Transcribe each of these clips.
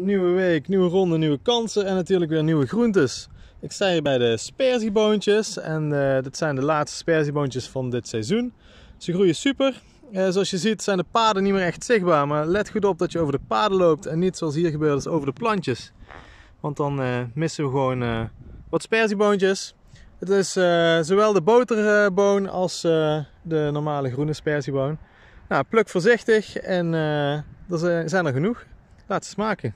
nieuwe week, nieuwe ronde, nieuwe kansen en natuurlijk weer nieuwe groentes. Ik sta hier bij de sperzieboontjes en uh, eh, dit zijn de laatste sperzieboontjes van dit seizoen. Ze groeien super. Eh, zoals je ziet zijn de paden niet meer echt zichtbaar, maar let goed op dat je over de paden loopt en niet zoals hier gebeurt is over de plantjes. Want dan eh, missen we gewoon wat sperzieboontjes. Het is zowel de boterboon als de normale groene sperzieboon. Nou, pluk voorzichtig en er zijn er genoeg laat ze smaken.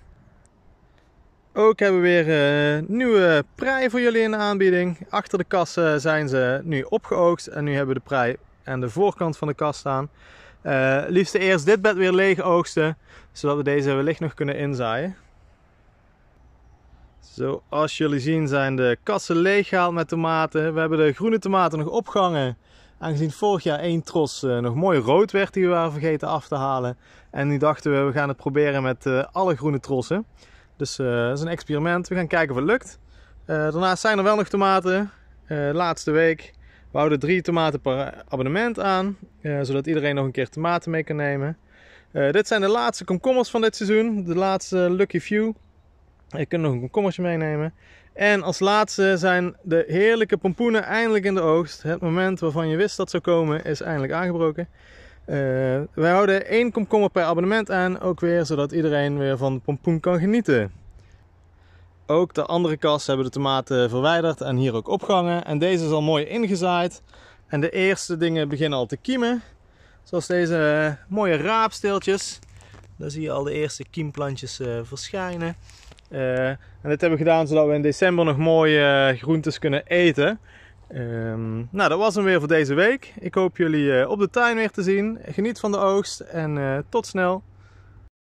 Ook hebben we weer een eh, nieuwe prei voor jullie in de aanbieding. Achter de kassen zijn ze nu opgeoogst en nu hebben we de prei aan de voorkant van de kast staan. Uh, eh, liefst eerst dit bed weer leeg oogsten, zodat we deze wellicht nog kunnen inzaaien. Zoals jullie zien zijn de kassen leeggehaald met tomaten. We hebben de groene tomaten nog opgehangen Aangezien vorig jaar één tros eh, nog mooi rood werd, die we waren vergeten af te halen. En nu dachten we, we gaan het proberen met eh, alle groene trossen. Dus eh, dat is een experiment. We gaan kijken of het lukt. daarnaast zijn er wel nog tomaten. laatste week. We houden drie tomaten per abonnement aan, zodat iedereen nog een keer tomaten mee kan nemen. dit zijn de laatste komkommers van dit seizoen, de laatste Lucky Few. Je kunt nog een komkommertje meenemen. En als laatste zijn de heerlijke pompoenen eindelijk in de oogst. Het moment waarvan je wist dat zou komen is eindelijk aangebroken. Uh, wij houden één komkommer per abonnement aan, ook weer zodat iedereen weer van de pompoen kan genieten. Ook de andere kast hebben de tomaten verwijderd en hier ook opgehangen. En deze is al mooi ingezaaid. En de eerste dingen beginnen al te kiemen. Zoals deze eh, mooie raapsteeltjes. Daar zie je al de eerste kiemplantjes eh, verschijnen. Eh, en dit hebben we gedaan zodat we in december nog mooie eh, groentes kunnen eten. Ehm, nou, dat was hem weer voor deze week. Ik hoop jullie eh, op de tuin weer te zien. Geniet van de oogst en tot snel.